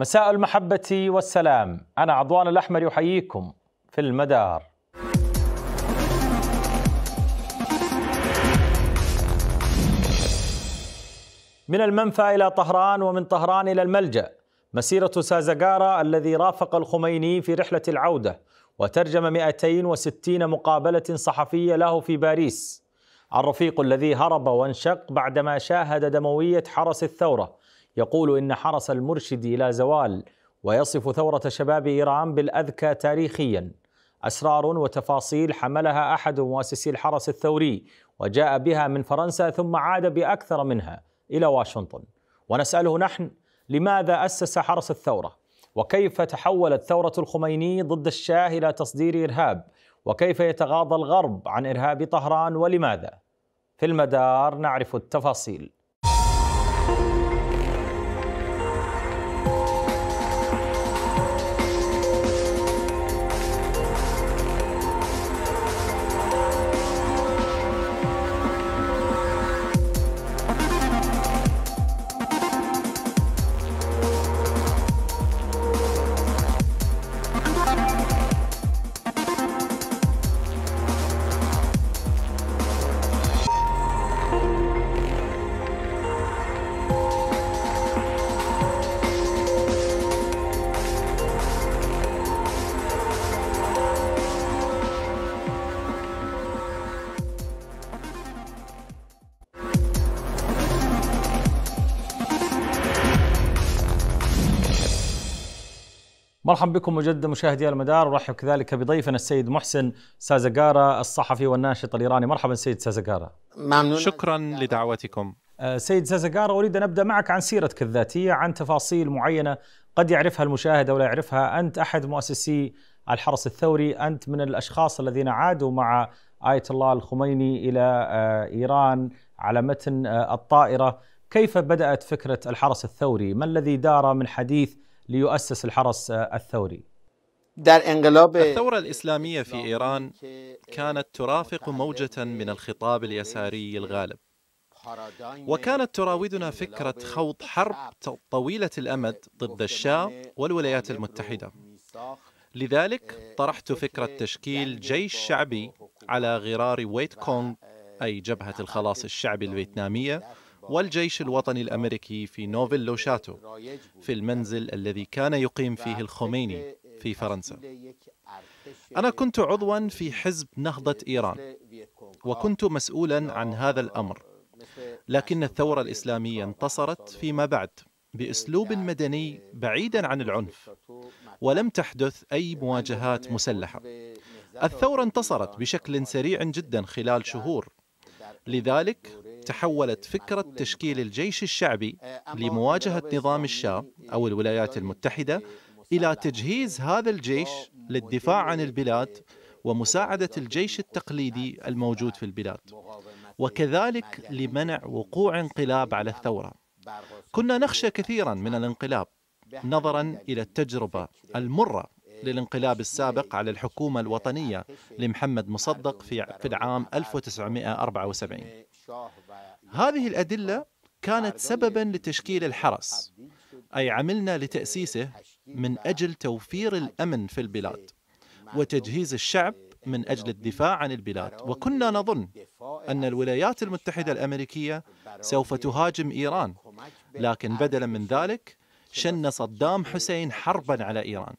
مساء المحبة والسلام أنا عضوان الأحمر يحييكم في المدار من المنفى إلى طهران ومن طهران إلى الملجأ مسيرة سازاغارا الذي رافق الخميني في رحلة العودة وترجم 260 مقابلة صحفية له في باريس الرفيق الذي هرب وانشق بعدما شاهد دموية حرس الثورة يقول إن حرس المرشد إلى زوال ويصف ثورة شباب إيران بالأذكى تاريخيا أسرار وتفاصيل حملها أحد مؤسسي الحرس الثوري وجاء بها من فرنسا ثم عاد بأكثر منها إلى واشنطن ونسأله نحن لماذا أسس حرس الثورة وكيف تحولت ثورة الخميني ضد الشاه إلى تصدير إرهاب وكيف يتغاضى الغرب عن إرهاب طهران ولماذا في المدار نعرف التفاصيل مرحبا بكم مجددا مشاهدي المدار ورحب كذلك بضيفنا السيد محسن سازقارة الصحفي والناشط الإيراني مرحبا سيد سازقارة شكرا لدعوتكم أه، سيد سازقارة أريد أن أبدأ معك عن سيرتك الذاتية عن تفاصيل معينة قد يعرفها المشاهد أو لا يعرفها أنت أحد مؤسسي الحرس الثوري أنت من الأشخاص الذين عادوا مع آية الله الخميني إلى أه، إيران على متن أه، الطائرة كيف بدأت فكرة الحرس الثوري ما الذي دار من حديث ليؤسس الحرس الثوري الثورة الإسلامية في إيران كانت ترافق موجة من الخطاب اليساري الغالب وكانت تراودنا فكرة خوض حرب طويلة الأمد ضد الشام والولايات المتحدة لذلك طرحت فكرة تشكيل جيش شعبي على غرار ويت كونغ أي جبهة الخلاص الشعبي الفيتنامية والجيش الوطني الأمريكي في نوفل لوشاتو في المنزل الذي كان يقيم فيه الخميني في فرنسا أنا كنت عضوا في حزب نهضة إيران وكنت مسؤولا عن هذا الأمر لكن الثورة الإسلامية انتصرت فيما بعد باسلوب مدني بعيدا عن العنف ولم تحدث اي مواجهات مسلحه الثوره انتصرت بشكل سريع جدا خلال شهور لذلك تحولت فكرة تشكيل الجيش الشعبي لمواجهة نظام الشاه أو الولايات المتحدة إلى تجهيز هذا الجيش للدفاع عن البلاد ومساعدة الجيش التقليدي الموجود في البلاد وكذلك لمنع وقوع انقلاب على الثورة كنا نخشى كثيرا من الانقلاب نظرا إلى التجربة المرة للانقلاب السابق على الحكومة الوطنية لمحمد مصدق في العام 1974 هذه الأدلة كانت سببا لتشكيل الحرس أي عملنا لتأسيسه من أجل توفير الأمن في البلاد وتجهيز الشعب من أجل الدفاع عن البلاد وكنا نظن أن الولايات المتحدة الأمريكية سوف تهاجم إيران لكن بدلا من ذلك شن صدام حسين حربا على إيران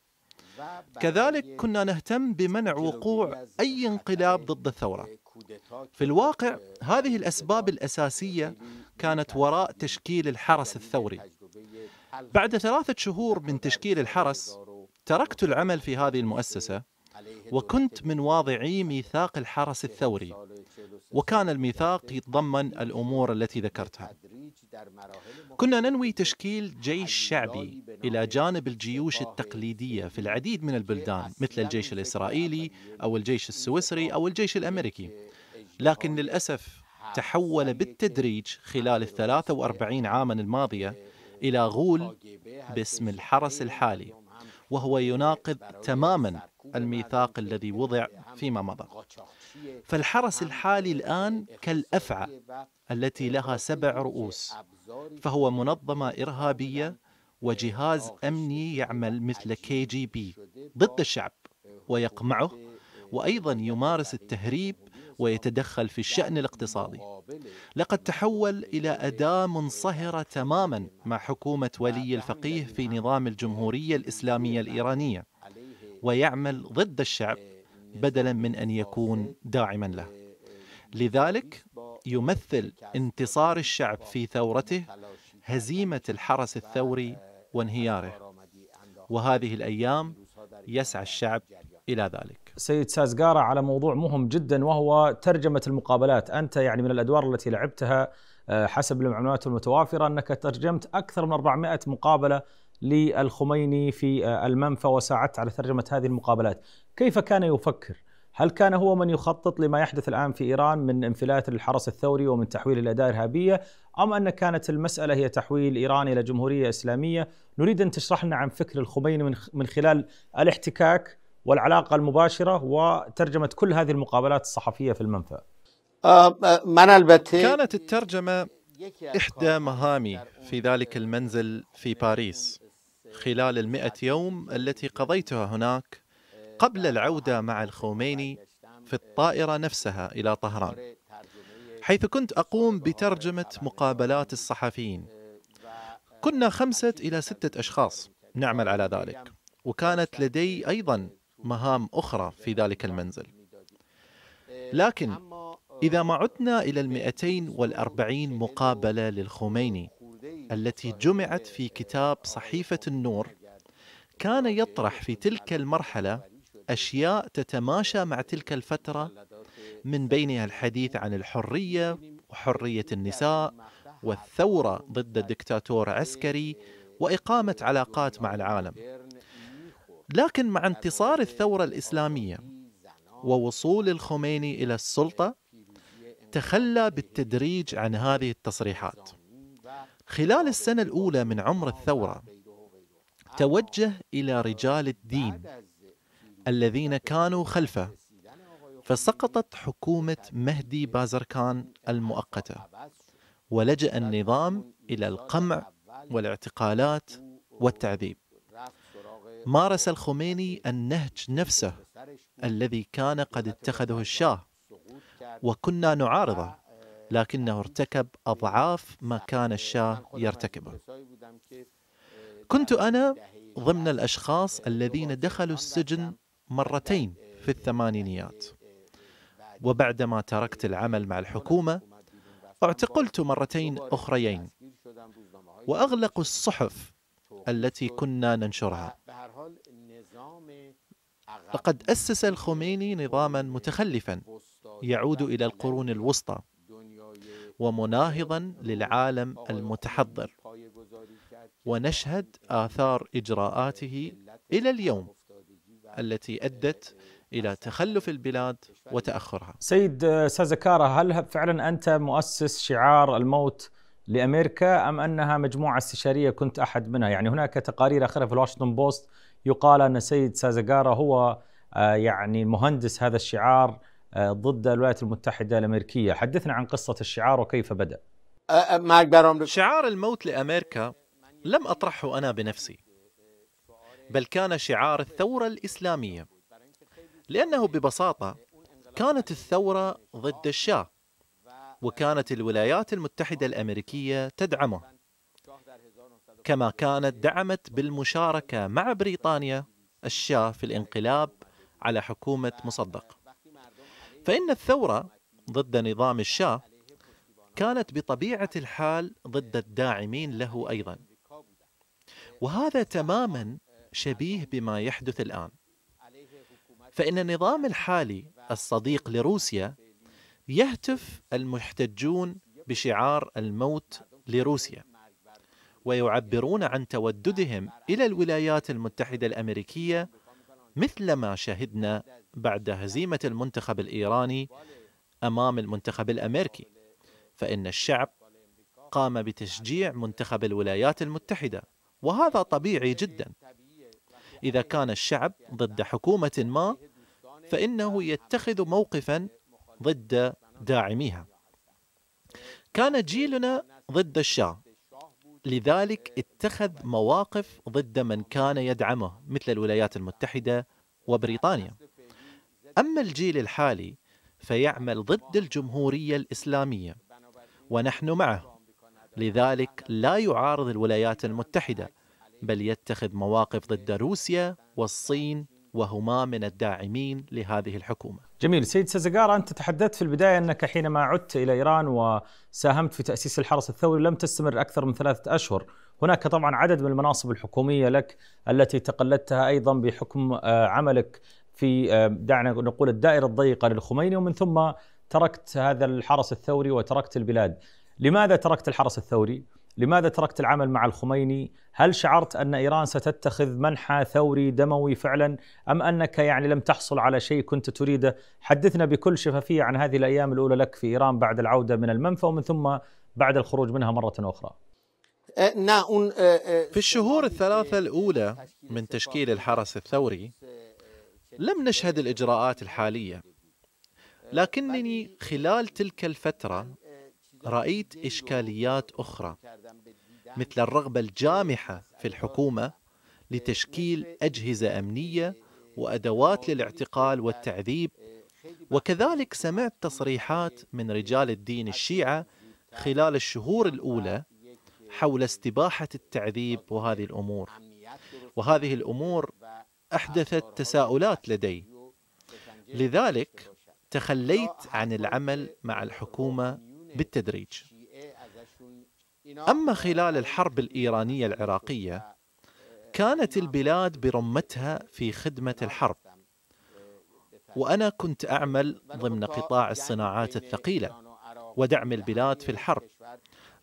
كذلك كنا نهتم بمنع وقوع أي انقلاب ضد الثورة في الواقع هذه الأسباب الأساسية كانت وراء تشكيل الحرس الثوري بعد ثلاثة شهور من تشكيل الحرس تركت العمل في هذه المؤسسة وكنت من واضعي ميثاق الحرس الثوري وكان الميثاق يتضمن الامور التي ذكرتها كنا ننوي تشكيل جيش شعبي الى جانب الجيوش التقليديه في العديد من البلدان مثل الجيش الاسرائيلي او الجيش السويسري او الجيش الامريكي لكن للأسف تحول بالتدريج خلال الثلاثة وأربعين عاما الماضية إلى غول باسم الحرس الحالي وهو يناقض تماما الميثاق الذي وضع فيما مضى فالحرس الحالي الآن كالأفعى التي لها سبع رؤوس فهو منظمة إرهابية وجهاز أمني يعمل مثل كي جي بي ضد الشعب ويقمعه وأيضا يمارس التهريب ويتدخل في الشأن الاقتصادي لقد تحول إلى أداة منصهرة تماما مع حكومة ولي الفقيه في نظام الجمهورية الإسلامية الإيرانية ويعمل ضد الشعب بدلا من أن يكون داعما له لذلك يمثل انتصار الشعب في ثورته هزيمة الحرس الثوري وانهياره وهذه الأيام يسعى الشعب إلى ذلك سيد سازقارة على موضوع مهم جدا وهو ترجمة المقابلات أنت يعني من الأدوار التي لعبتها آه، حسب المعلومات المتوافرة أنك ترجمت أكثر من 400 مقابلة للخميني في آه، المنفى وساعدت على ترجمة هذه المقابلات كيف كان يفكر؟ هل كان هو من يخطط لما يحدث الآن في إيران من انفلات للحرس الثوري ومن تحويل إلى دائرة إرهابية أم أن كانت المسألة هي تحويل إيران إلى جمهورية إسلامية نريد أن تشرح لنا عن فكر الخميني من خلال الاحتكاك والعلاقه المباشره وترجمه كل هذه المقابلات الصحفيه في المنفى. آه، آه، كانت الترجمه إحدى مهامي في ذلك المنزل في باريس خلال المئة يوم التي قضيتها هناك قبل العودة مع الخوميني في الطائرة نفسها إلى طهران حيث كنت أقوم بترجمة مقابلات الصحفيين كنا خمسة إلى ستة أشخاص نعمل على ذلك وكانت لدي أيضا مهام أخرى في ذلك المنزل لكن إذا ما عدنا إلى المئتين والأربعين مقابلة للخميني التي جمعت في كتاب صحيفة النور كان يطرح في تلك المرحلة أشياء تتماشى مع تلك الفترة من بينها الحديث عن الحرية وحرية النساء والثورة ضد الدكتاتور عسكري وإقامة علاقات مع العالم لكن مع انتصار الثورة الإسلامية ووصول الخميني إلى السلطة تخلى بالتدريج عن هذه التصريحات خلال السنة الأولى من عمر الثورة توجه إلى رجال الدين الذين كانوا خلفه فسقطت حكومة مهدي بازركان المؤقتة ولجأ النظام إلى القمع والاعتقالات والتعذيب مارس الخميني النهج نفسه الذي كان قد اتخذه الشاه وكنا نعارضه لكنه ارتكب أضعاف ما كان الشاه يرتكبه كنت أنا ضمن الأشخاص الذين دخلوا السجن مرتين في الثمانينيات وبعدما تركت العمل مع الحكومة اعتقلت مرتين أخريين وأغلقوا الصحف التي كنا ننشرها لقد أسس الخميني نظاما متخلفا يعود إلى القرون الوسطى ومناهضا للعالم المتحضر ونشهد آثار إجراءاته إلى اليوم التي أدت إلى تخلف البلاد وتأخرها سيد سازكارا هل فعلا أنت مؤسس شعار الموت لامريكا ام انها مجموعه استشاريه كنت احد منها؟ يعني هناك تقارير أخرى في الواشنطن بوست يقال ان سيد سازاغارا هو آه، يعني مهندس هذا الشعار آه، ضد الولايات المتحده الامريكيه، حدثنا عن قصه الشعار وكيف بدا. شعار الموت لامريكا لم اطرحه انا بنفسي. بل كان شعار الثوره الاسلاميه. لانه ببساطه كانت الثوره ضد الشاه وكانت الولايات المتحدة الأمريكية تدعمه كما كانت دعمت بالمشاركة مع بريطانيا الشاه في الانقلاب على حكومة مصدق فإن الثورة ضد نظام الشاه كانت بطبيعة الحال ضد الداعمين له أيضا وهذا تماما شبيه بما يحدث الآن فإن النظام الحالي الصديق لروسيا يهتف المحتجون بشعار الموت لروسيا ويعبرون عن توددهم الى الولايات المتحده الامريكيه مثلما شهدنا بعد هزيمه المنتخب الايراني امام المنتخب الامريكي فان الشعب قام بتشجيع منتخب الولايات المتحده وهذا طبيعي جدا اذا كان الشعب ضد حكومه ما فانه يتخذ موقفا ضد داعميها كان جيلنا ضد الشاه لذلك اتخذ مواقف ضد من كان يدعمه مثل الولايات المتحدة وبريطانيا أما الجيل الحالي فيعمل ضد الجمهورية الإسلامية ونحن معه لذلك لا يعارض الولايات المتحدة بل يتخذ مواقف ضد روسيا والصين وهما من الداعمين لهذه الحكومة جميل سيد سزقار أنت تحدثت في البداية أنك حينما عدت إلى إيران وساهمت في تأسيس الحرس الثوري لم تستمر أكثر من ثلاثة أشهر هناك طبعا عدد من المناصب الحكومية لك التي تقلدتها أيضا بحكم آه، عملك في آه، دعنا نقول الدائرة الضيقة للخميني ومن ثم تركت هذا الحرس الثوري وتركت البلاد لماذا تركت الحرس الثوري؟ لماذا تركت العمل مع الخميني؟ هل شعرت ان ايران ستتخذ منحى ثوري دموي فعلا ام انك يعني لم تحصل على شيء كنت تريده؟ حدثنا بكل شفافيه عن هذه الايام الاولى لك في ايران بعد العوده من المنفى ومن ثم بعد الخروج منها مره اخرى. أه، أه، أه، في الشهور الثلاثه الاولى من تشكيل الحرس الثوري لم نشهد الاجراءات الحاليه لكنني خلال تلك الفتره رأيت إشكاليات أخرى مثل الرغبة الجامحة في الحكومة لتشكيل أجهزة أمنية وأدوات للاعتقال والتعذيب وكذلك سمعت تصريحات من رجال الدين الشيعة خلال الشهور الأولى حول استباحة التعذيب وهذه الأمور وهذه الأمور أحدثت تساؤلات لدي لذلك تخليت عن العمل مع الحكومة بالتدريج اما خلال الحرب الايرانيه العراقيه كانت البلاد برمتها في خدمه الحرب وانا كنت اعمل ضمن قطاع الصناعات الثقيله ودعم البلاد في الحرب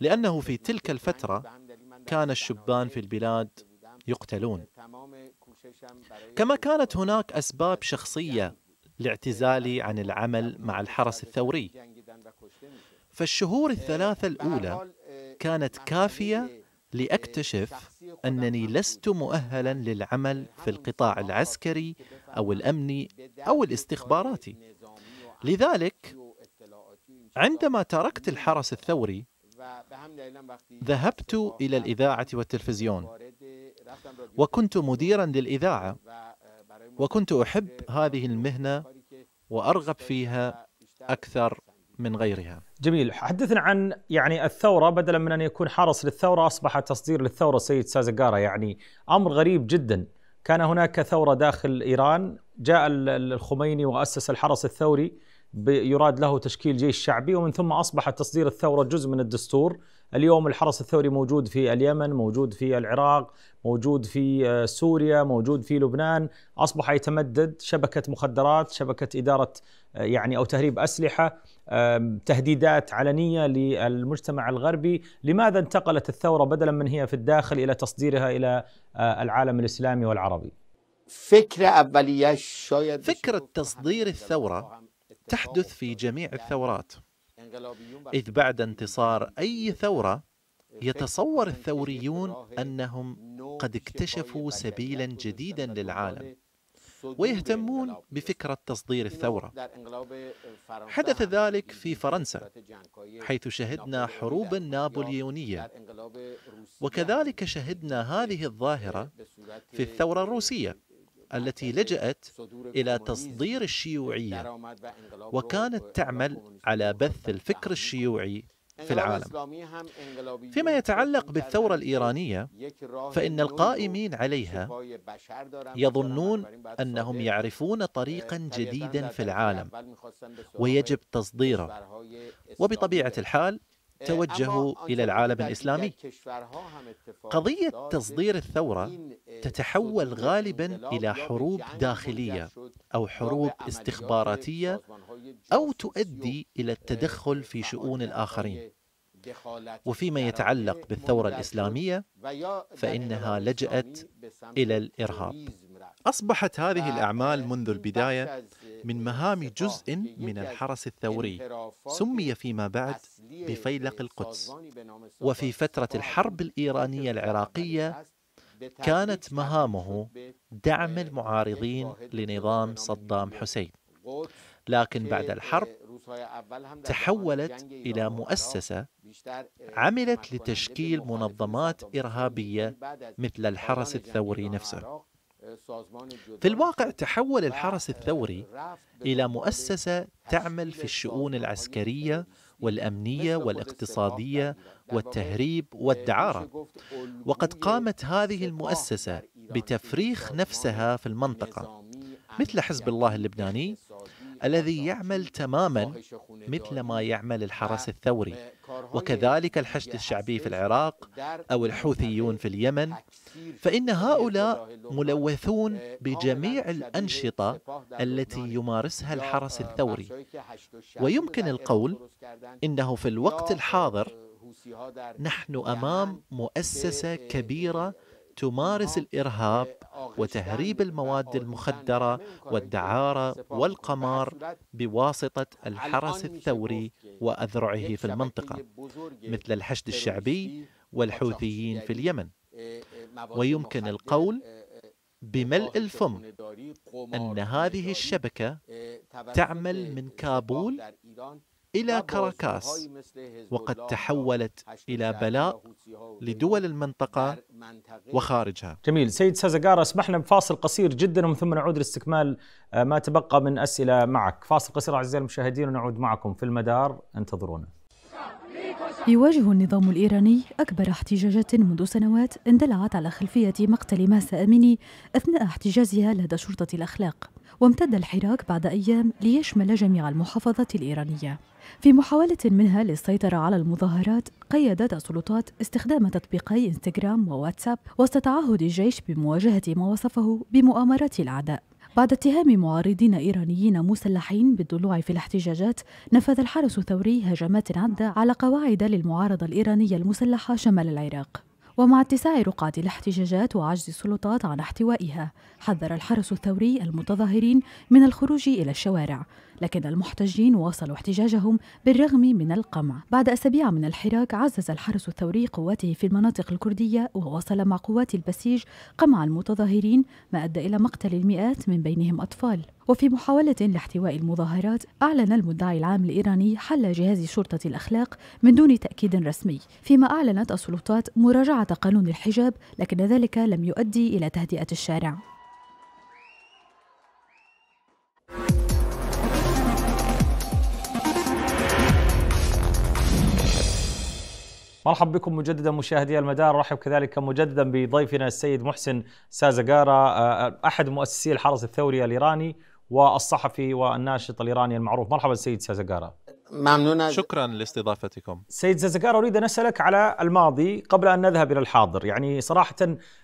لانه في تلك الفتره كان الشبان في البلاد يقتلون كما كانت هناك اسباب شخصيه لاعتزالي عن العمل مع الحرس الثوري فالشهور الثلاثة الأولى uh, كانت كافية لأكتشف أنني لست مؤهلا للعمل في القطاع العسكري أو الأمني أو الاستخباراتي لذلك عندما تركت الحرس الثوري ذهبت إلى الإذاعة والتلفزيون وكنت مديرا للإذاعة وكنت أحب هذه المهنة وأرغب فيها أكثر من غيرها جميل حدثنا عن يعني الثورة بدلا من أن يكون حرس للثورة أصبح تصدير للثورة سيد سازقارة يعني أمر غريب جدا كان هناك ثورة داخل إيران جاء الخميني وأسس الحرس الثوري يراد له تشكيل جيش شعبي ومن ثم أصبح تصدير الثورة جزء من الدستور اليوم الحرس الثوري موجود في اليمن موجود في العراق موجود في آه، سوريا موجود في لبنان أصبح يتمدد شبكة مخدرات شبكة إدارة آه، يعني أو تهريب أسلحة تهديدات علنية للمجتمع الغربي لماذا انتقلت الثورة بدلا من هي في الداخل إلى تصديرها إلى آه، العالم الإسلامي والعربي فكرة أولية فكرة تصدير الثورة تحدث في جميع الثورات إذ بعد انتصار أي ثورة يتصور الثوريون أنهم قد اكتشفوا سبيلا جديدا للعالم ويهتمون بفكرة تصدير الثورة حدث ذلك في فرنسا حيث شهدنا حروبا نابليونية وكذلك شهدنا هذه الظاهرة في الثورة الروسية التي لجأت إلى تصدير الشيوعية وكانت تعمل على بث الفكر الشيوعي في العالم. فيما يتعلق بالثورة الإيرانية فإن القائمين عليها يظنون أنهم يعرفون طريقا جديدا في العالم ويجب تصديره وبطبيعة الحال آه، توجهوا الى العالم الاسلامي قضيه تصدير الثوره آه، تتحول غالبا الى حروب داخليه او حروب استخباراتيه او تؤدي الى آه، التدخل في شؤون الاخرين وفيما يتعلق بالثوره الاسلاميه فانها لجات الى الارهاب اصبحت هذه الاعمال منذ البدايه من مهام جزء من الحرس الثوري سمي فيما بعد بفيلق القدس وفي فترة الحرب الإيرانية العراقية كانت مهامه دعم المعارضين لنظام صدام حسين لكن بعد الحرب تحولت الى مؤسسه آه، عملت لتشكيل منظمات ارهابيه مثل الحرس الثوري نفسه آه، في الواقع تحول الحرس آه، الثوري الى مؤسسه تعمل في الشؤون العسكريه والأمنية والاقتصادية والتهريب إيه، والدعارة وقد قامت هذه المؤسسة بتفريخ نفسها في المنطقة مثل حزب الله اللبناني الذي يعمل تماما مثل ما يعمل الحرس الثوري وكذلك الحشد الشعبي في العراق أو الحوثيون في اليمن فإن هؤلاء ملوثون بجميع الأنشطة التي يمارسها الحرس الثوري ويمكن القول إنه في الوقت الحاضر نحن أمام مؤسسة كبيرة تمارس الإرهاب وتهريب المواد المخدرة والدعارة والقمار بواسطة الحرس الثوري وأذرعه في المنطقة مثل الحشد الشعبي والحوثيين في اليمن آه، آه، ويمكن القول آه، بملء الفم أن هذه الشبكة تعمل من كابول إلى كاراكاس وقد تحولت إلى بلاء لدول المنطقة وخارجها جميل سيد سازاغارا اسمحنا بفاصل قصير جدا ومن ثم نعود لاستكمال آه، ما تبقى من أسئلة معك فاصل قصير أعزائي المشاهدين ونعود معكم في المدار انتظرونا يواجه النظام الإيراني أكبر احتجاجات منذ سنوات اندلعت على خلفية مقتل ماسا أميني أثناء احتجازها لدى شرطة الأخلاق وامتد الحراك بعد أيام ليشمل جميع المحافظات الإيرانية في محاولة منها للسيطرة على المظاهرات قيدت السلطات استخدام تطبيقي انستغرام وواتساب وسط تعهد الجيش بمواجهة ما وصفه بمؤامرات الأعداء بعد اتهام معارضين إيرانيين مسلحين بالضلوع في الاحتجاجات نفذ الحرس الثوري هجمات عدة على قواعد للمعارضة الإيرانية المسلحة شمال العراق ومع اتساع رقعة الاحتجاجات وعجز السلطات عن احتوائها حذر الحرس الثوري المتظاهرين من الخروج إلى الشوارع لكن المحتجين واصلوا احتجاجهم بالرغم من القمع بعد أسابيع من الحراك عزز الحرس الثوري قواته في المناطق الكردية وواصل مع قوات البسيج قمع المتظاهرين ما أدى إلى مقتل المئات من بينهم أطفال وفي محاولة لاحتواء المظاهرات أعلن المدعي العام الإيراني حل جهاز شرطة الأخلاق من دون تأكيد رسمي فيما أعلنت السلطات مراجعة قانون الحجاب لكن ذلك لم يؤدي إلى تهدئة الشارع مرحبا بكم مجددا مشاهدي المدار رحب كذلك مجددا بضيفنا السيد محسن سازقارة آه، آه، أحد مؤسسي الحرس الثوري الإيراني والصحفي والناشط الإيراني المعروف مرحبا سيد سازقارة ممنون شكرا لاستضافتكم سيد زازقار أريد أن أسألك على الماضي قبل أن نذهب إلى الحاضر يعني صراحة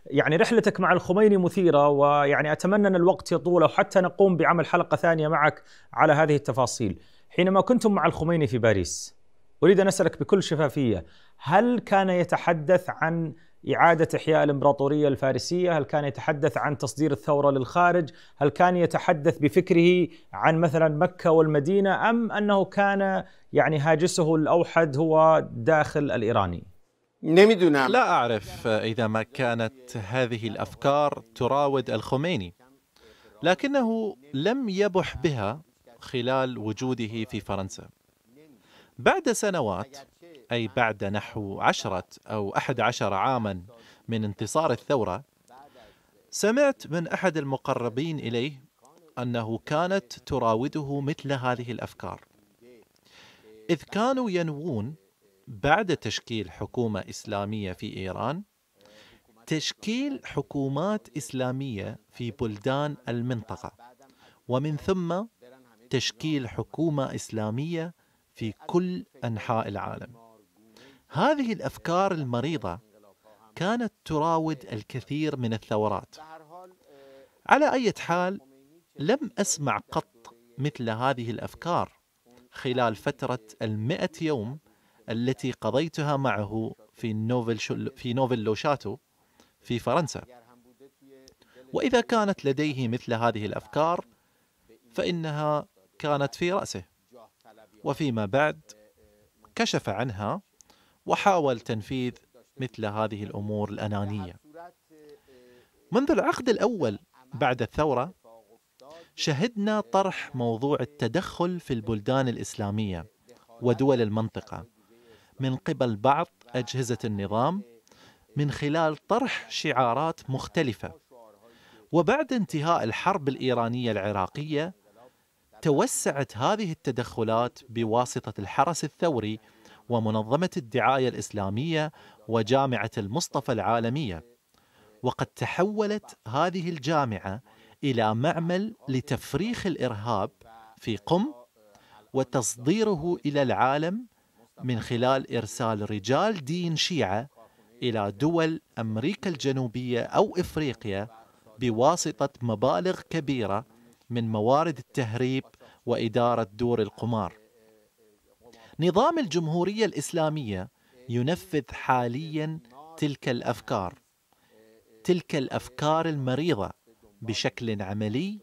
يعني رحلتك مع الخميني مثيرة ويعني أتمنى أن الوقت يطول وحتى نقوم بعمل حلقة ثانية معك على هذه التفاصيل حينما كنتم مع الخميني في باريس أريد أن أسألك بكل شفافية هل كان يتحدث عن إعادة إحياء الإمبراطورية الفارسية هل كان يتحدث عن تصدير الثورة للخارج هل كان يتحدث بفكره عن مثلا مكة والمدينة أم أنه كان يعني هاجسه الأوحد هو داخل الإيراني لا أعرف إذا ما كانت هذه الأفكار تراود الخميني لكنه لم يبح بها خلال وجوده في فرنسا بعد سنوات أي نعم. بعد نحو عشرة أو أحد عشر عاما من انتصار الثورة سمعت من أحد المقربين إليه أنه كانت تراوده مثل هذه الأفكار إذ كانوا ينوون بعد تشكيل حكومة إسلامية في إيران تشكيل حكومات إسلامية في بلدان المنطقة ومن ثم تشكيل حكومة إسلامية في كل انحاء العالم هذه الافكار المريضه كانت تراود الكثير من الثورات على اي حال لم اسمع قط مثل هذه الافكار خلال فتره المئة يوم التي قضيتها معه في نوفل في نوفل لوشاتو في فرنسا واذا كانت لديه مثل هذه الافكار فانها كانت في راسه وفيما بعد كشف عنها وحاول تنفيذ مثل هذه الامور الانانيه. منذ العقد الاول بعد الثوره شهدنا طرح موضوع التدخل في البلدان الاسلاميه ودول المنطقه من قبل بعض اجهزه النظام من خلال طرح شعارات مختلفه وبعد انتهاء الحرب الايرانيه العراقيه توسعت هذه التدخلات بواسطة الحرس الثوري ومنظمة الدعاية الإسلامية وجامعة المصطفى العالمية وقد تحولت هذه الجامعة إلى معمل لتفريخ الإرهاب في قم وتصديره إلى العالم من خلال إرسال رجال دين شيعة إلى دول أمريكا الجنوبية أو إفريقيا بواسطة مبالغ كبيرة من موارد التهريب وإدارة دور القمار نظام الجمهورية الإسلامية ينفذ حاليا تلك الأفكار تلك الأفكار المريضة بشكل عملي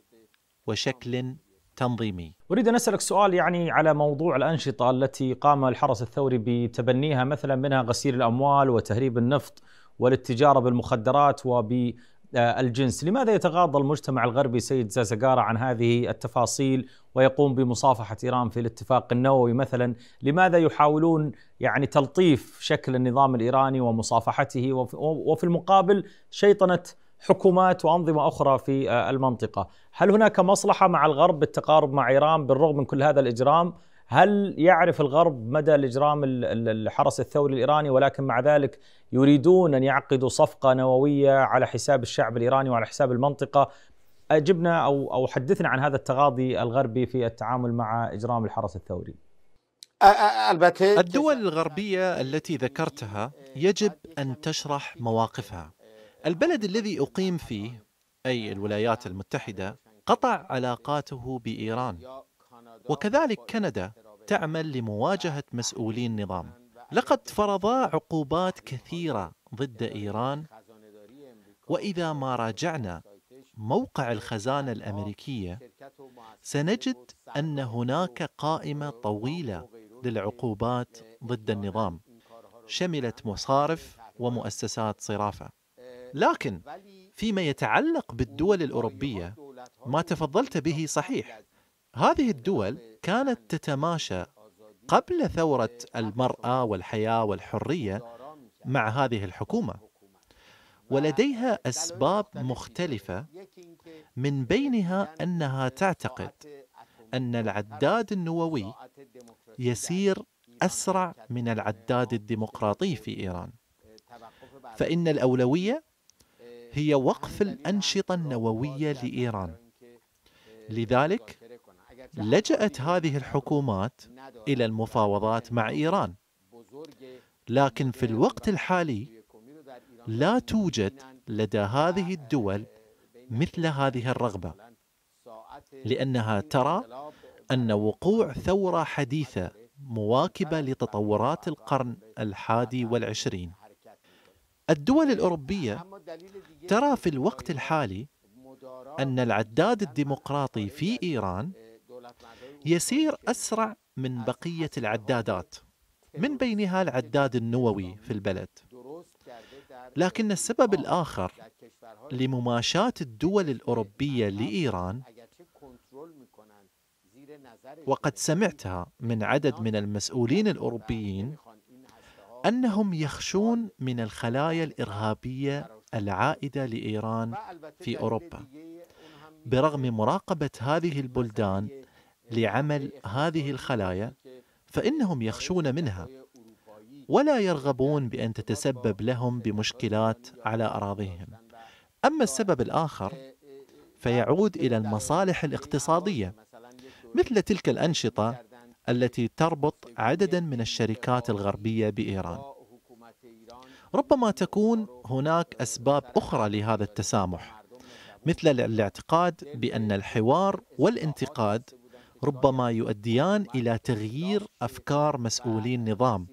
وشكل تنظيمي أريد أن أسألك سؤال يعني على موضوع الأنشطة التي قام الحرس الثوري بتبنيها مثلا منها غسيل الأموال وتهريب النفط والاتجارة بالمخدرات وب آه، الجنس لماذا يتغاضى المجتمع الغربي سيد زازاغارا عن هذه التفاصيل ويقوم بمصافحة إيران في الاتفاق النووي مثلا لماذا يحاولون يعني تلطيف شكل النظام الإيراني ومصافحته وفي المقابل شيطنة حكومات وأنظمة أخرى في آه، المنطقة هل هناك مصلحة مع الغرب بالتقارب مع إيران بالرغم من كل هذا الإجرام هل يعرف الغرب مدى الاجرام الحرس الثوري الايراني ولكن مع ذلك يريدون ان يعقدوا صفقه نوويه على حساب الشعب الايراني وعلى حساب المنطقه اجبنا او او حدثنا عن هذا التغاضي الغربي في التعامل مع اجرام الحرس الثوري. الدول الغربيه التي ذكرتها يجب ان تشرح مواقفها. البلد الذي اقيم فيه اي الولايات المتحده قطع علاقاته بايران وكذلك كندا تعمل لمواجهة مسؤولي النظام لقد فرضا عقوبات كثيرة ضد إيران وإذا ما راجعنا موقع الخزانة الأمريكية سنجد أن هناك قائمة طويلة للعقوبات ضد النظام شملت مصارف ومؤسسات صرافة لكن فيما يتعلق بالدول الأوروبية ما تفضلت به صحيح هذه الدول كانت تتماشى قبل ثورة المرأة والحياة والحرية مع هذه الحكومة ولديها أسباب مختلفة من بينها أنها تعتقد أن العداد النووي يسير أسرع من العداد الديمقراطي في إيران فإن الأولوية هي وقف الأنشطة النووية لإيران لذلك لجأت هذه الحكومات إلى المفاوضات مع إيران لكن في الوقت الحالي لا توجد لدى هذه الدول مثل هذه الرغبة لأنها ترى أن وقوع ثورة حديثة مواكبة لتطورات القرن الحادي والعشرين الدول الأوروبية ترى في الوقت الحالي أن العداد الديمقراطي في إيران يسير أسرع من بقية العدادات من بينها العداد النووي في البلد لكن السبب الآخر لمماشاة الدول الأوروبية لإيران وقد سمعتها من عدد من المسؤولين الأوروبيين أنهم يخشون من الخلايا الإرهابية العائدة لإيران في أوروبا برغم مراقبة هذه البلدان لعمل هذه الخلايا فانهم يخشون منها ولا يرغبون بان تتسبب لهم بمشكلات على اراضيهم اما السبب الاخر فيعود الى المصالح الاقتصاديه مثل تلك الانشطه التي تربط عددا من الشركات الغربيه بايران ربما تكون هناك اسباب اخرى لهذا التسامح مثل الاعتقاد بان الحوار والانتقاد ربما يؤديان إلى تغيير أفكار مسؤولي النظام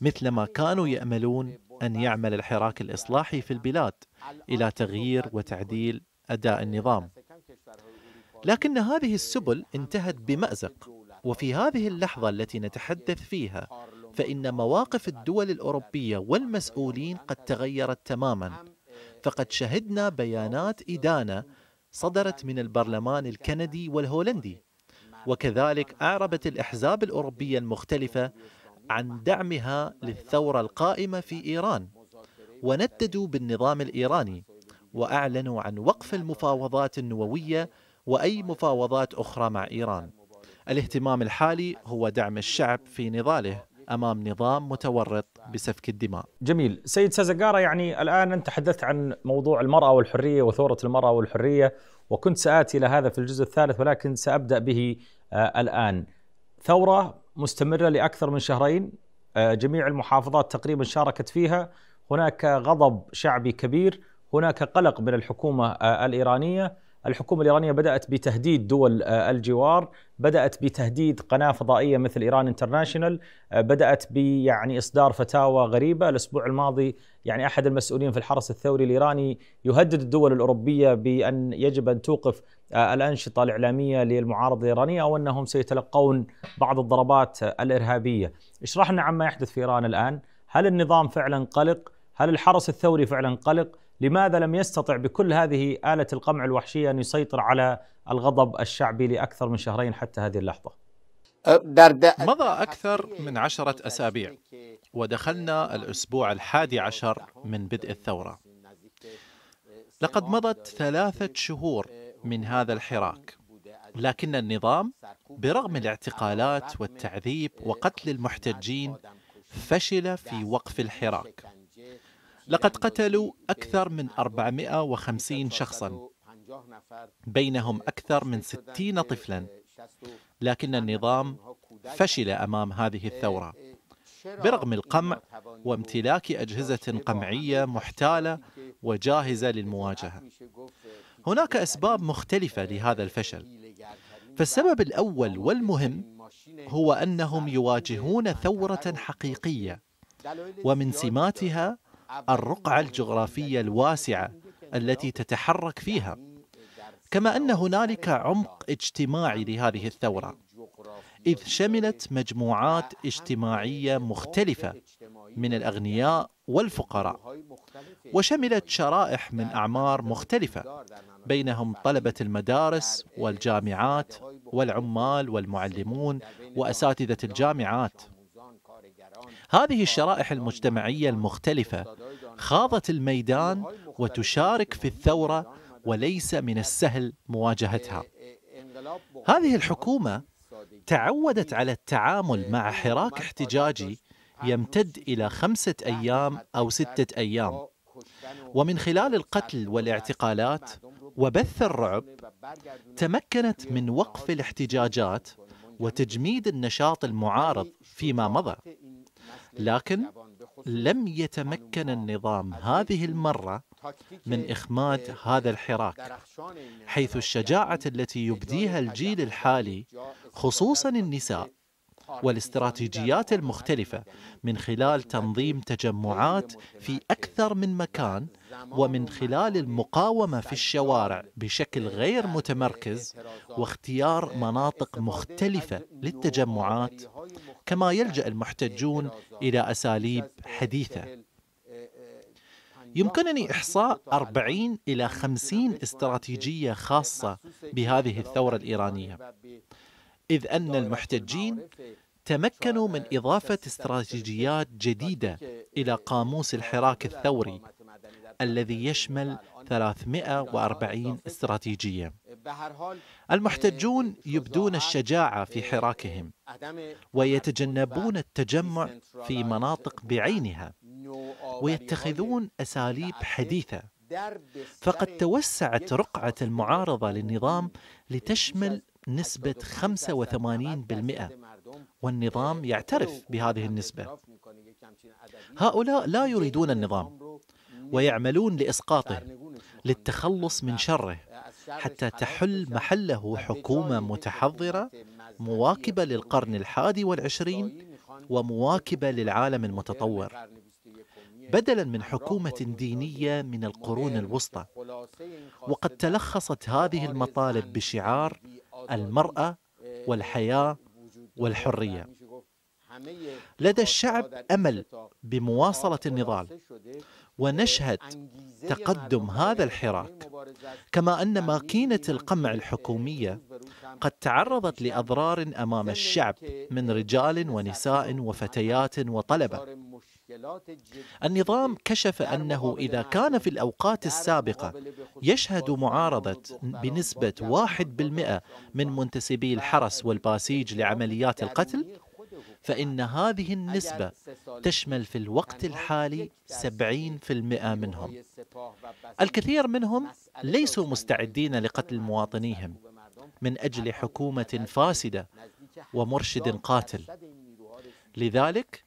مثلما كانوا يأملون أن يعمل الحراك الإصلاحي في البلاد إلى تغيير وتعديل أداء النظام لكن هذه السبل انتهت بمأزق وفي هذه اللحظة التي نتحدث فيها فإن مواقف الدول الأوروبية والمسؤولين قد تغيرت تماما فقد شهدنا بيانات إدانة صدرت من البرلمان الكندي والهولندي وكذلك أعربت الأحزاب الأوروبية المختلفة عن دعمها للثورة القائمة في إيران ونددوا بالنظام الإيراني وأعلنوا عن وقف المفاوضات النووية وأي مفاوضات أخرى مع إيران الاهتمام الحالي هو دعم الشعب في نضاله أمام نظام متورط بسفك الدماء جميل سيد سازقارا يعني الآن أنت تحدثت عن موضوع المرأة والحرية وثورة المرأة والحرية وكنت سآتي إلى هذا في الجزء الثالث ولكن سأبدأ به آه، الآن ثورة مستمرة لأكثر من شهرين آه، جميع المحافظات تقريبا شاركت فيها هناك غضب شعبي كبير هناك قلق من الحكومة آه، الإيرانية الحكومة الإيرانية بدأت بتهديد دول آه، الجوار بدأت بتهديد قناة فضائية مثل إيران انترناشنال آه، بدأت بيعني إصدار فتاوى غريبة الأسبوع الماضي يعني أحد المسؤولين في الحرس الثوري الإيراني يهدد الدول الأوروبية بأن يجب أن توقف آه، الأنشطة الإعلامية للمعارضة الإيرانية أو أنهم سيتلقون بعض الضربات الإرهابية اشرح لنا عما يحدث في إيران الآن هل النظام فعلا قلق؟ هل الحرس الثوري فعلا قلق؟ لماذا لم يستطع بكل هذه آلة القمع الوحشية أن يسيطر على الغضب الشعبي لأكثر من شهرين حتى هذه اللحظة أه، مضى أكثر من عشرة أسابيع ودخلنا الأسبوع الحادي عشر من بدء الثورة لقد مضت ثلاثة شهور من هذا الحراك لكن النظام برغم الاعتقالات والتعذيب وقتل المحتجين فشل في وقف الحراك لقد قتلوا أكثر من 450 شخصا بينهم أكثر من 60 طفلا لكن النظام فشل أمام هذه الثورة برغم القمع وامتلاك أجهزة قمعية محتالة وجاهزة للمواجهة هناك أسباب مختلفة لهذا الفشل فالسبب الأول والمهم هو أنهم يواجهون ثورة حقيقية ومن سماتها الرقعة الجغرافية الواسعة التي تتحرك فيها كما أن هنالك عمق اجتماعي لهذه الثورة إذ شملت مجموعات اجتماعية مختلفة من الأغنياء والفقراء وشملت شرائح من أعمار مختلفة بينهم طلبة المدارس والجامعات والعمال والمعلمون وأساتذة الجامعات هذه الشرائح المجتمعية المختلفة خاضت الميدان وتشارك في الثورة وليس من السهل مواجهتها هذه الحكومة تعودت على التعامل مع حراك احتجاجي يمتد إلى خمسة أيام أو ستة أيام ومن خلال القتل والاعتقالات وبث الرعب تمكنت من وقف الاحتجاجات وتجميد النشاط المعارض فيما مضى لكن لم يتمكن النظام هذه المره من اخماد هذا الحراك حيث الشجاعه التي يبديها الجيل الحالي خصوصا النساء والاستراتيجيات المختلفة من خلال تنظيم تجمعات في أكثر من مكان ومن خلال المقاومة في الشوارع بشكل غير متمركز واختيار مناطق مختلفة للتجمعات كما يلجأ المحتجون إلى أساليب حديثة يمكنني إحصاء 40 إلى 50 استراتيجية خاصة بهذه الثورة الإيرانية إذ أن المحتجين تمكنوا من إضافة استراتيجيات جديدة إلى قاموس الحراك الثوري الذي يشمل 340 استراتيجية المحتجون يبدون الشجاعة في حراكهم ويتجنبون التجمع في مناطق بعينها ويتخذون أساليب حديثة فقد توسعت رقعة المعارضة للنظام لتشمل نسبة 85% والنظام يعترف بهذه النسبة هؤلاء لا يريدون النظام ويعملون لإسقاطه للتخلص من شره حتى تحل محله حكومة متحضرة مواكبة للقرن الحادي والعشرين ومواكبة للعالم المتطور بدلا من حكومة دينية من القرون الوسطى وقد تلخصت هذه المطالب بشعار المرأة والحياة والحرية لدى الشعب امل بمواصله النضال ونشهد تقدم هذا الحراك كما ان ماكينه القمع الحكوميه قد تعرضت لاضرار امام الشعب من رجال ونساء وفتيات وطلبه النظام كشف انه اذا كان في الاوقات السابقه يشهد معارضه بنسبه 1% من منتسبي الحرس والباسيج لعمليات القتل فإن هذه النسبة تشمل في الوقت الحالي 70% منهم الكثير منهم ليسوا مستعدين لقتل مواطنيهم من أجل حكومة فاسدة ومرشد قاتل لذلك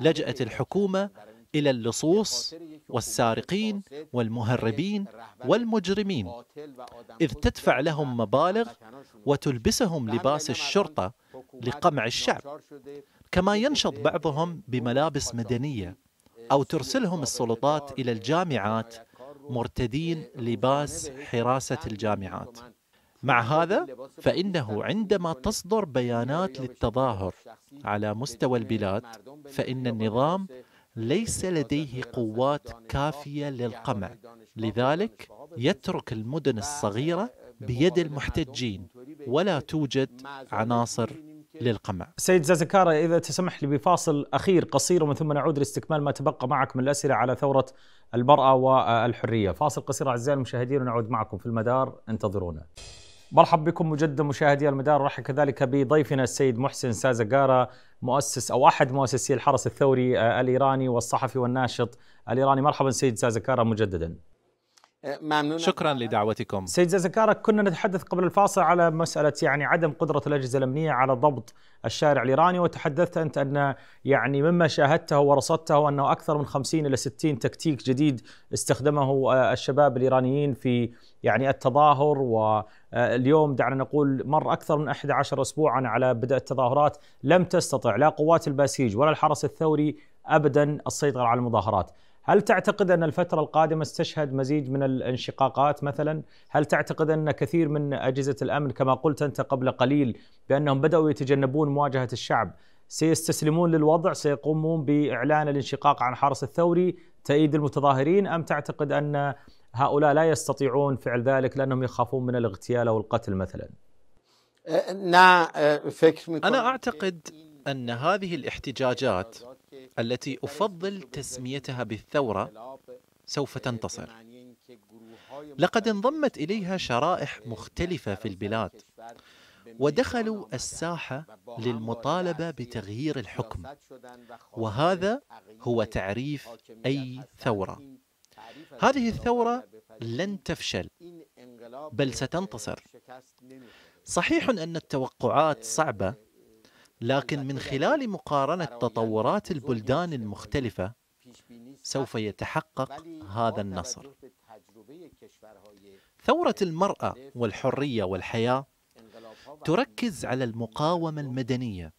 لجأت الحكومة إلى اللصوص والسارقين والمهربين والمجرمين إذ تدفع لهم مبالغ وتلبسهم لباس الشرطة لقمع الشعب كما ينشط بعضهم بملابس مدنية أو ترسلهم السلطات إلى الجامعات مرتدين لباس حراسة الجامعات مع هذا فإنه عندما تصدر بيانات للتظاهر على مستوى البلاد فإن النظام ليس لديه قوات كافية للقمع لذلك يترك المدن الصغيرة بيد المحتجين ولا توجد عناصر للقمع سيد زازكارا إذا تسمح لي بفاصل أخير قصير ومن ثم نعود لاستكمال ما تبقى معك من الأسئلة على ثورة المرأة والحرية فاصل قصير أعزائي المشاهدين ونعود معكم في المدار انتظرونا مرحب بكم مجددا مشاهدي المدار ورحب كذلك بضيفنا السيد محسن سازقارا مؤسس أو أحد مؤسسي الحرس الثوري آه، الإيراني والصحفي والناشط الإيراني مرحبا سيد سازقارا مجددا ممنون شكرا لدعوتكم سيد زكارك كنا نتحدث قبل الفاصل على مسألة يعني عدم قدرة الأجهزة الأمنية على ضبط الشارع الإيراني وتحدثت أنت أن يعني مما شاهدته ورصدته أنه أكثر من 50 إلى 60 تكتيك جديد استخدمه آه، الشباب الإيرانيين في يعني التظاهر واليوم دعنا نقول مر أكثر من 11 أسبوعا على بدء التظاهرات لم تستطع لا قوات الباسيج ولا الحرس الثوري أبدا السيطرة على المظاهرات هل تعتقد ان الفتره القادمه استشهد مزيد من الانشقاقات مثلا؟ هل تعتقد ان كثير من اجهزه الامن كما قلت انت قبل قليل بانهم بداوا يتجنبون مواجهه الشعب سيستسلمون للوضع سيقومون باعلان الانشقاق عن حرس الثوري تأييد المتظاهرين ام تعتقد ان هؤلاء لا يستطيعون فعل ذلك لانهم يخافون من الاغتيال او القتل مثلا؟ أه، أه، انا اعتقد ان هذه الاحتجاجات التي أفضل تسميتها بالثورة سوف تنتصر لقد انضمت إليها شرائح مختلفة في البلاد ودخلوا الساحة للمطالبة بتغيير الحكم وهذا هو تعريف أي ثورة هذه الثورة لن تفشل بل ستنتصر صحيح أن التوقعات صعبة لكن من خلال مقارنة تطورات البلدان المختلفة سوف يتحقق هذا النصر ثورة المرأة والحرية والحياة تركز على المقاومة المدنية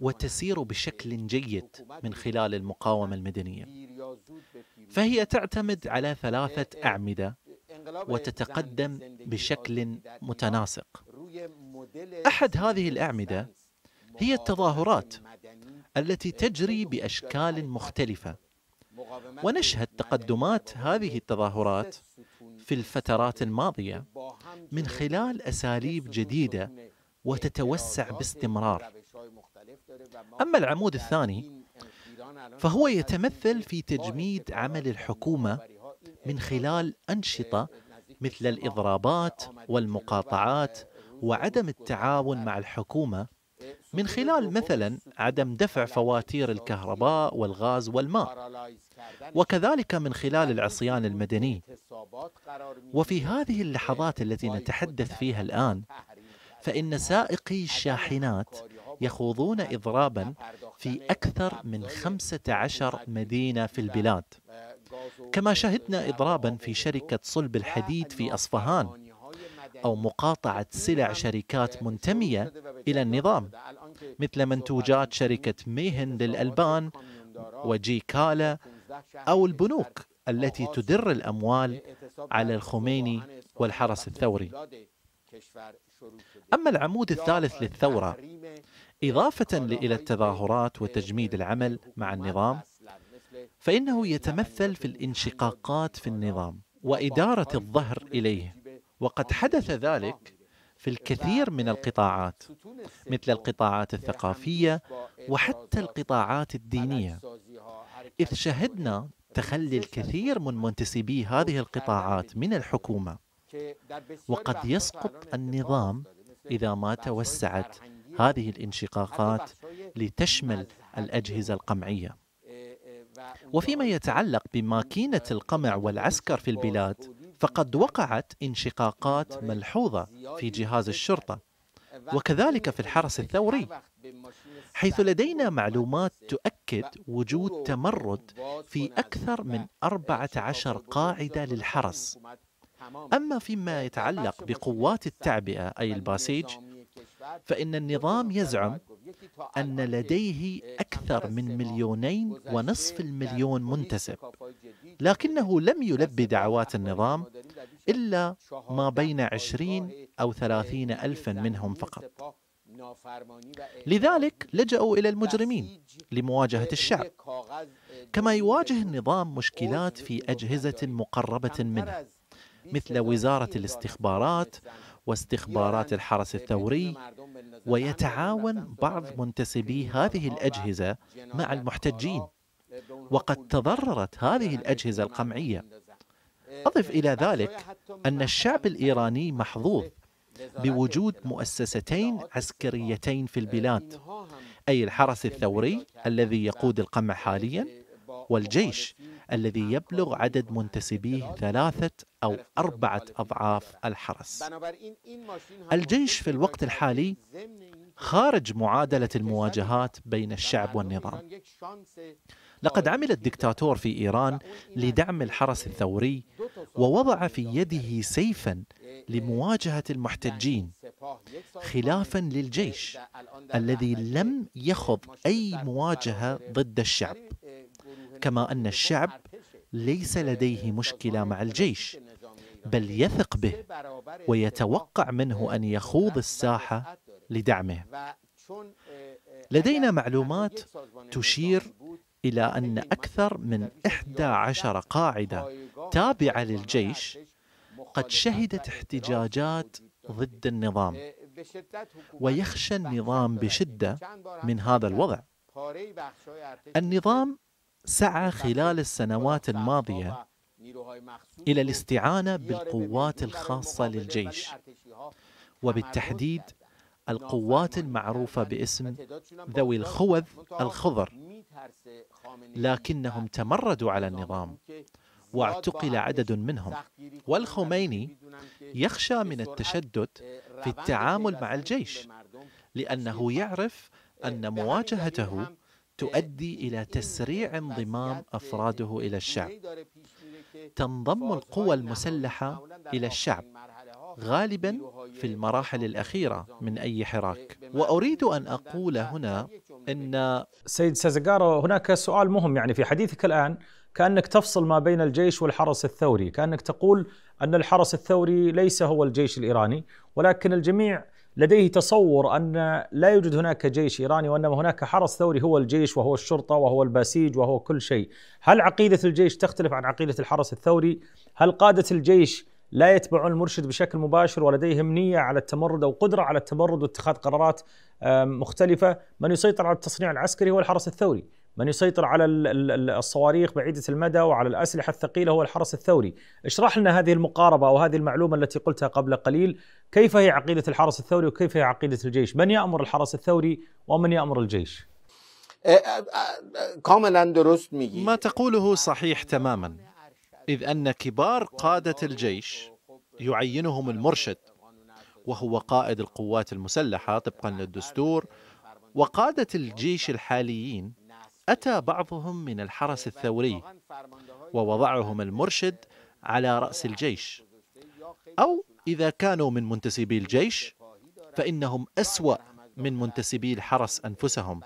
وتسير بشكل جيد من خلال المقاومة المدنية فهي تعتمد على ثلاثة أعمدة وتتقدم بشكل متناسق أحد هذه الأعمدة هي التظاهرات التي تجري باشكال مختلفه ونشهد تقدمات هذه التظاهرات في الفترات الماضيه من خلال اساليب جديده وتتوسع باستمرار اما العمود الثاني فهو يتمثل في تجميد عمل الحكومه من خلال انشطه مثل الاضرابات والمقاطعات وعدم التعاون مع الحكومه من خلال مثلا عدم دفع فواتير الكهرباء والغاز والماء وكذلك من خلال العصيان المدني وفي هذه اللحظات التي نتحدث فيها الان فان سائقي الشاحنات يخوضون اضرابا في اكثر من 15 مدينه في البلاد كما شهدنا اضرابا في شركه صلب الحديد في اصفهان أو مقاطعة سلع شركات منتمية إلى النظام مثل منتوجات شركة ميهن للألبان وجي كالا أو البنوك التي تدر الأموال على الخميني والحرس الثوري أما العمود الثالث للثورة إضافة إلى التظاهرات وتجميد العمل مع النظام فإنه يتمثل في الانشقاقات في النظام وإدارة الظهر إليه وقد حدث ذلك في الكثير من القطاعات مثل القطاعات الثقافيه وحتى القطاعات الدينيه اذ شهدنا تخلي الكثير من منتسبي هذه القطاعات من الحكومه وقد يسقط النظام اذا ما توسعت هذه الانشقاقات لتشمل الاجهزه القمعيه وفيما يتعلق بماكينه القمع والعسكر في البلاد فقد وقعت انشقاقات ملحوظة في جهاز الشرطة وكذلك في الحرس الثوري حيث لدينا معلومات تؤكد وجود تمرد في أكثر من 14 قاعدة للحرس أما فيما يتعلق بقوات التعبئة أي الباسيج فإن النظام يزعم أن لديه أكثر من مليونين ونصف المليون منتسب لكنه لم يلبي دعوات النظام إلا ما بين عشرين أو ثلاثين ألفا منهم فقط لذلك لجأوا إلى المجرمين لمواجهة الشعب كما يواجه النظام مشكلات في أجهزة مقربة منه مثل وزارة الاستخبارات واستخبارات الحرس الثوري ويتعاون بعض منتسبي هذه الأجهزة مع المحتجين وقد تضررت هذه الأجهزة القمعية أضف إلى ذلك أن الشعب الإيراني محظوظ بوجود مؤسستين عسكريتين في البلاد أي الحرس الثوري الذي يقود القمع حاليا والجيش الذي يبلغ عدد منتسبيه ثلاثة أو أربعة أضعاف الحرس الجيش في الوقت الحالي خارج معادلة المواجهات بين الشعب والنظام لقد عمل الدكتاتور في إيران لدعم الحرس الثوري ووضع في يده سيفا لمواجهة المحتجين خلافا للجيش الذي لم يخض أي مواجهة ضد الشعب كما أن الشعب ليس لديه مشكلة مع الجيش بل يثق به ويتوقع منه أن يخوض الساحة لدعمه لدينا معلومات تشير إلى أن أكثر من 11 قاعدة تابعة للجيش قد شهدت احتجاجات ضد النظام ويخشى النظام بشدة من هذا الوضع النظام سعى خلال السنوات الماضية إلى الاستعانة بالقوات الخاصة للجيش وبالتحديد القوات المعروفة باسم ذوي الخوذ الخضر لكنهم تمردوا على النظام واعتقل عدد منهم والخميني يخشى من التشدد في التعامل مع الجيش لأنه يعرف أن مواجهته تؤدي إلى تسريع انضمام أفراده إلى الشعب تنضم القوى المسلحة إلى الشعب غالبا في المراحل الأخيرة من أي حراك وأريد أن أقول هنا أن سيد سازاغارو هناك سؤال مهم يعني في حديثك الآن كأنك تفصل ما بين الجيش والحرس الثوري كأنك تقول أن الحرس الثوري ليس هو الجيش الإيراني ولكن الجميع لديه تصور أن لا يوجد هناك جيش إيراني وإنما هناك حرس ثوري هو الجيش وهو الشرطة وهو الباسيج وهو كل شيء هل عقيدة الجيش تختلف عن عقيدة الحرس الثوري؟ هل قادة الجيش لا يتبعون المرشد بشكل مباشر ولديهم نيه على التمرد او قدره على التمرد واتخاذ قرارات آه، مختلفه، من يسيطر على التصنيع العسكري هو الحرس الثوري، من يسيطر على الصواريخ بعيده المدى وعلى الاسلحه الثقيله هو الحرس الثوري، اشرح لنا هذه المقاربه او هذه المعلومه التي قلتها قبل قليل، كيف هي عقيده الحرس الثوري وكيف هي عقيده الجيش؟ من يامر الحرس الثوري ومن يامر الجيش؟ آه، آه، ما تقوله صحيح تماما إذ أن كبار قادة الجيش يعينهم المرشد وهو قائد القوات المسلحة طبقا للدستور وقادة الجيش الحاليين أتى بعضهم من الحرس الثوري ووضعهم المرشد على رأس الجيش أو إذا كانوا من منتسبي الجيش فإنهم أسوأ من منتسبي الحرس أنفسهم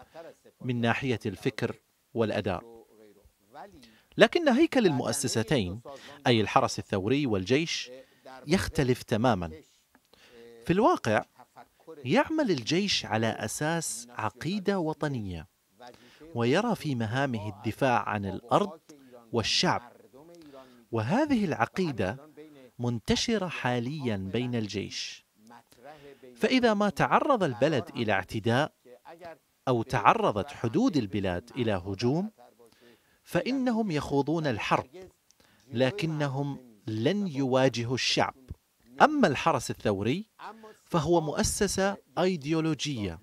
من ناحية الفكر والأداء لكن هيكل المؤسستين أي الحرس الثوري والجيش يختلف تماما في الواقع يعمل الجيش على أساس عقيدة وطنية ويرى في مهامه الدفاع عن الأرض والشعب وهذه العقيدة منتشرة حاليا بين الجيش فإذا ما تعرض البلد إلى اعتداء أو تعرضت حدود البلاد إلى هجوم فإنهم يخوضون الحرب لكنهم لن يواجهوا الشعب أما الحرس الثوري فهو مؤسسة أيديولوجية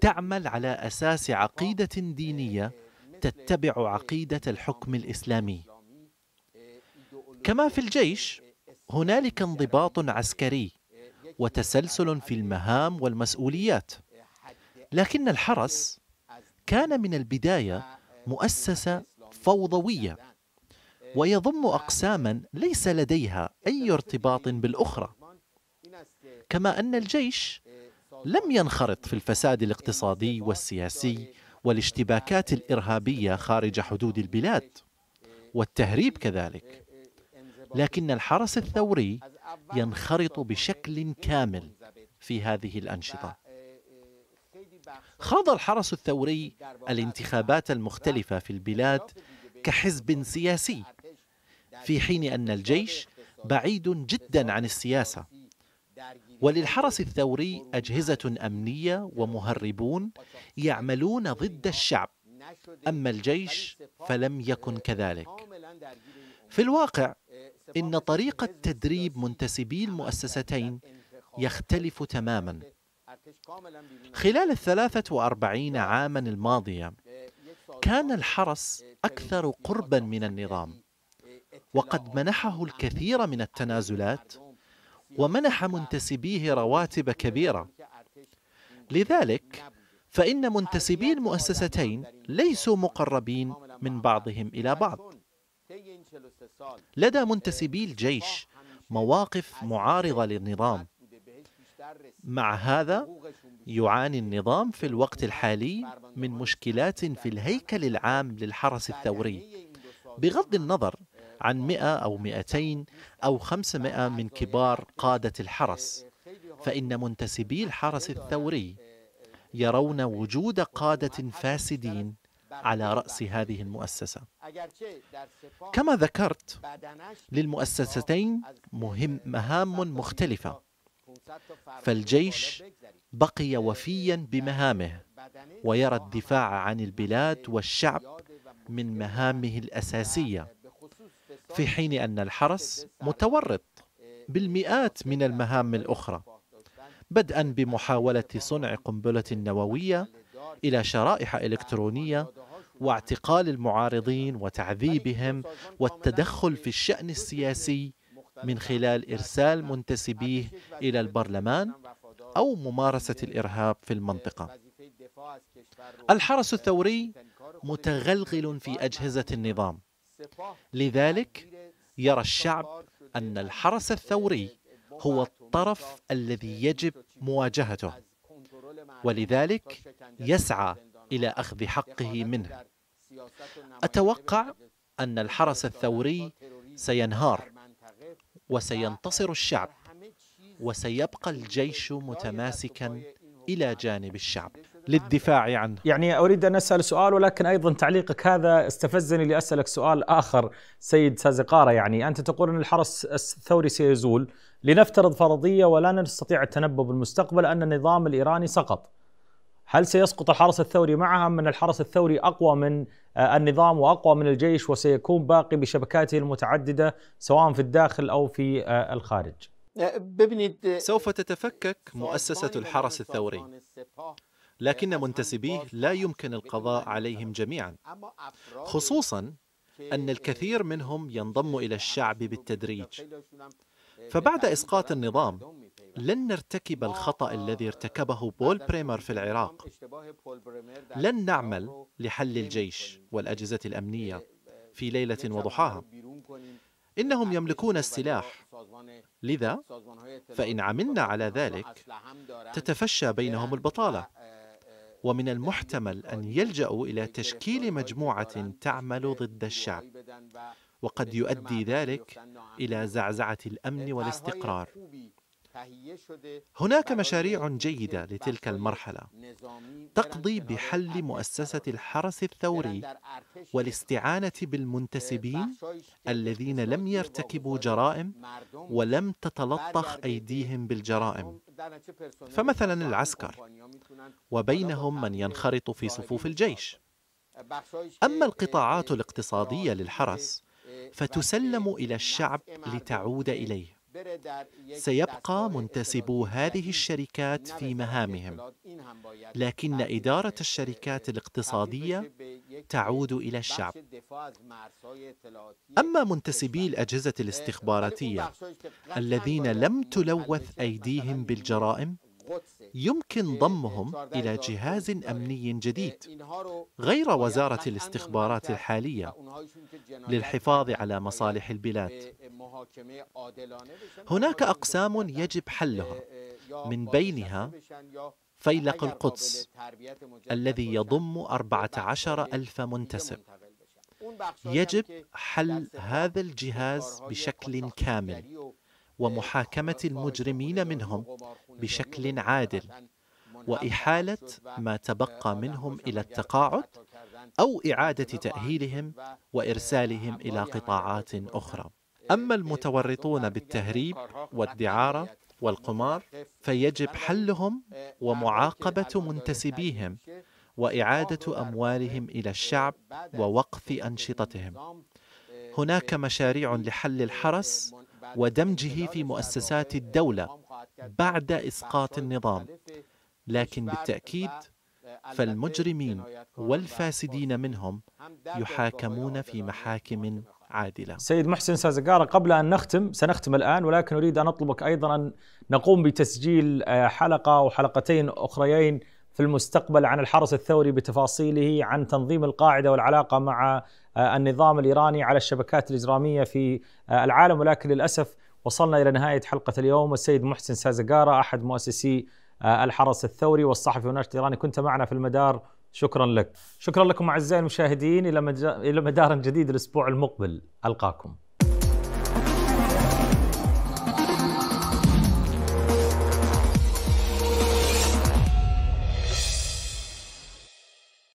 تعمل على أساس عقيدة دينية تتبع عقيدة الحكم الإسلامي كما في الجيش هنالك انضباط عسكري وتسلسل في المهام والمسؤوليات لكن الحرس كان من البداية مؤسسة فوضويه ويضم اقساما ليس لديها اي ارتباط بالاخرى كما ان الجيش لم ينخرط في الفساد الاقتصادي والسياسي والاشتباكات الارهابيه خارج حدود البلاد والتهريب كذلك لكن الحرس الثوري ينخرط بشكل كامل في هذه الانشطه خاض الحرس الثوري الانتخابات المختلفة في البلاد كحزب سياسي في حين أن الجيش بعيد جدا عن السياسة وللحرس الثوري أجهزة أمنية ومهربون يعملون ضد الشعب أما الجيش فلم يكن كذلك في الواقع إن طريقة تدريب منتسبي المؤسستين يختلف تماما خلال الثلاثة وأربعين عاما الماضية كان الحرس أكثر قربا من النظام وقد منحه الكثير من التنازلات ومنح منتسبيه رواتب كبيرة لذلك فإن منتسبي المؤسستين ليسوا مقربين من بعضهم إلى بعض لدى منتسبي الجيش مواقف معارضة للنظام مع هذا يعاني النظام في الوقت الحالي من مشكلات في الهيكل العام للحرس الثوري بغض النظر عن 100 أو 200 أو 500 من كبار قادة الحرس فإن منتسبي الحرس الثوري يرون وجود قادة فاسدين على رأس هذه المؤسسة كما ذكرت للمؤسستين مهم مهام مختلفة فالجيش بقي وفيا بمهامه ويرى الدفاع عن البلاد والشعب من مهامه الاساسيه في حين ان الحرس متورط بالمئات من المهام الاخرى بدءا بمحاوله صنع قنبله نوويه الى شرائح الكترونيه واعتقال المعارضين وتعذيبهم والتدخل في الشان السياسي من خلال إرسال منتسبيه إلى البرلمان أو ممارسة الإرهاب في المنطقة الحرس الثوري متغلغل في أجهزة النظام لذلك يرى الشعب أن الحرس الثوري هو الطرف الذي يجب مواجهته ولذلك يسعى إلى أخذ حقه منه أتوقع أن الحرس الثوري سينهار وسينتصر الشعب وسيبقى الجيش متماسكا إلى جانب الشعب للدفاع عنه يعني أريد أن أسأل سؤال ولكن أيضا تعليقك هذا استفزني لأسألك سؤال آخر سيد سازقارة يعني أنت تقول أن الحرس الثوري سيزول لنفترض فرضية ولا نستطيع التنبؤ بالمستقبل أن النظام الإيراني سقط هل سيسقط الحرس الثوري معها أم أن الحرس الثوري أقوى من آه، النظام وأقوى من الجيش وسيكون باقي بشبكاته المتعددة سواء في الداخل أو في آه، الخارج سوف تتفكك مؤسسة الحرس الثوري لكن منتسبيه لا يمكن القضاء عليهم جميعا خصوصا أن الكثير منهم ينضم إلى الشعب بالتدريج فبعد إسقاط النظام لن نرتكب الخطأ الذي ارتكبه بول بريمر في العراق لن نعمل لحل الجيش والأجهزة الأمنية في ليلة وضحاها إنهم يملكون السلاح لذا فإن عملنا على ذلك تتفشى بينهم البطالة ومن المحتمل أن يلجأوا إلى تشكيل مجموعة تعمل ضد الشعب وقد يؤدي ذلك إلى زعزعة الأمن والاستقرار هناك مشاريع جيدة لتلك المرحلة تقضي بحل مؤسسة الحرس الثوري والاستعانة اه، بالمنتسبين الذين لم يرتكبوا جرائم ولم تتلطخ أيديهم بالجرائم فمثلا العسكر وبينهم من ينخرط في صفوف الجيش اه، أما اه، القطاعات الاقتصادية للحرس فتسلم إلى الشعب لتعود إليه سيبقى منتسبو هذه الشركات في مهامهم لكن اداره الشركات الاقتصاديه تعود الى الشعب اما منتسبي الاجهزه الاستخباراتيه الذين لم تلوث ايديهم بالجرائم يمكن ضمهم إلى جهاز أمني جديد غير وزارة الاستخبارات الحالية للحفاظ على مصالح البلاد هناك أقسام يجب حلها من بينها فيلق القدس الذي يضم 14 ألف منتسب يجب حل هذا الجهاز بشكل كامل ومحاكمة المجرمين منهم بشكل عادل وإحالة ما تبقى منهم إلى التقاعد أو إعادة تأهيلهم وإرسالهم إلى قطاعات أخرى أما المتورطون بالتهريب والدعارة والقمار فيجب حلهم ومعاقبة منتسبيهم وإعادة أموالهم إلى الشعب ووقف أنشطتهم هناك مشاريع لحل الحرس ودمجه في مؤسسات الدولة بعد إسقاط النظام لكن بالتأكيد فالمجرمين والفاسدين منهم يحاكمون في محاكم عادلة سيد محسن سازقارة قبل أن نختم سنختم الآن ولكن أريد أن أطلبك أيضا أن نقوم بتسجيل آه، حلقة وحلقتين أخريين في المستقبل عن الحرس الثوري بتفاصيله عن تنظيم القاعدة والعلاقة مع آه، النظام الايراني على الشبكات الاجراميه في آه، العالم ولكن للاسف وصلنا الى نهايه حلقه اليوم والسيد محسن سازقاره احد مؤسسي آه، الحرس الثوري والصحفي والناشط الايراني كنت معنا في المدار شكرا لك شكرا لكم اعزائي المشاهدين الى مدار جديد الاسبوع المقبل القاكم